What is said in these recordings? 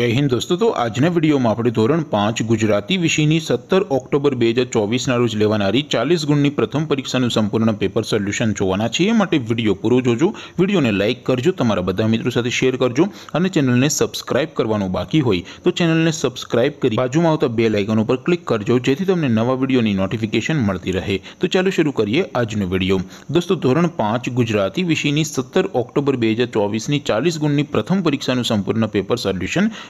જય હિન્દ દોસ્તો તો આજના વિડીયોમાં આપણે ધોરણ પાંચ ગુજરાતી વિષયની સત્તર ઓક્ટોબર બે હજાર ચોવીસના રોજ લેવાનારી ચાલીસ ગુણની પ્રથમ પરીક્ષાનું સંપૂર્ણ પેપર સોલ્યુશન જોવાના છે એ માટે વિડીયો પૂરો જોજો વિડીયોને લાઇક કરજો તમારા બધા મિત્રો સાથે શેર કરજો અને ચેનલને સબસ્ક્રાઇબ કરવાનું બાકી હોય તો ચેનલને સબસ્ક્રાઇબ કરી બાજુમાં આવતા બે લાઇકન ઉપર ક્લિક કરજો જેથી તમને નવા વિડીયોની નોટિફિકેશન મળતી રહે તો ચાલો શરૂ કરીએ આજનો વિડીયો દોસ્તો ધોરણ પાંચ ગુજરાતી વિષયની સત્તર ઓક્ટોબર બે હજાર ચોવીસની ચાલીસ ગુણની પ્રથમ પરીક્ષાનું સંપૂર્ણ પેપર સોલ્યુશન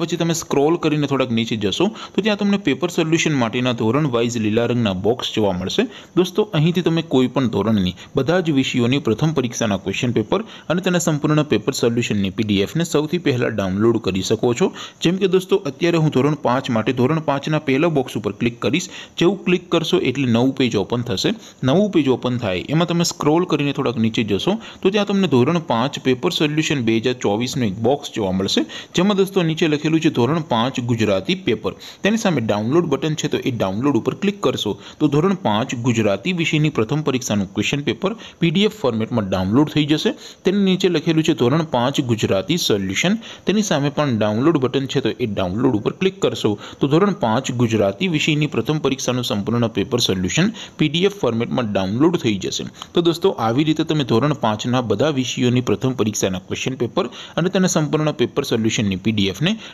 પછી તમે સ્ક્રોલ કરીને થોડક નીચે જજો તો ત્યાં તમને પેપર સોલ્યુશન માટેના ધોરણ વાઇઝ લીલા રંગના બોક્સ જોવા મળશે દોસ્તો અહીંથી તમે કોઈ પણ ધોરણની બધા જ વિષયોની પ્રથમ પરીક્ષાના ક્વેશ્ચન પેપર અને તેના સંપૂર્ણ પેપર સોલ્યુશનની પીડીએફ ને સૌથી પહેલા ડાઉનલોડ કરી શકો છો જેમ કે દોસ્તો અત્યારે હું ધોરણ 5 માટે ધોરણ 5 ના પેલે બોક્સ ઉપર ક્લિક કરશો જેવું ક્લિક કરશો એટલે નવ પેજ ઓપન થશે નવ પેજ ઓપન થાય એમાં તમે સ્ક્રોલ કરીને થોડક નીચે જજો તો ત્યાં તમને ધોરણ 5 પેપર સોલ્યુશન 2024 નો એક બોક્સ જોવા મળશે જેમાં દોસ્તો નીચે જે નું છે ધોરણ 5 ગુજરાતી પેપર તેની સામે ડાઉનલોડ બટન છે તો એ ડાઉનલોડ ઉપર ક્લિક કરશો તો ધોરણ 5 ગુજરાતી વિષયની પ્રથમ પરીક્ષાનું ક્વેશ્ચન પેપર PDF ફોર્મેટમાં ડાઉનલોડ થઈ જશે તેની નીચે લખેલું છે ધોરણ 5 ગુજરાતી સોલ્યુશન તેની સામે પણ ડાઉનલોડ બટન છે તો એ ડાઉનલોડ ઉપર ક્લિક કરશો તો ધોરણ 5 ગુજરાતી વિષયની પ્રથમ પરીક્ષાનું સંપૂર્ણ પેપર સોલ્યુશન PDF ફોર્મેટમાં ડાઉનલોડ થઈ જશે તો દોસ્તો આવી રીતે તમે ધોરણ 5 ના બધા વિષયોની પ્રથમ પરીક્ષાના ક્વેશ્ચન પેપર અને તેના સંપૂર્ણ પેપર સોલ્યુશનની PDF ને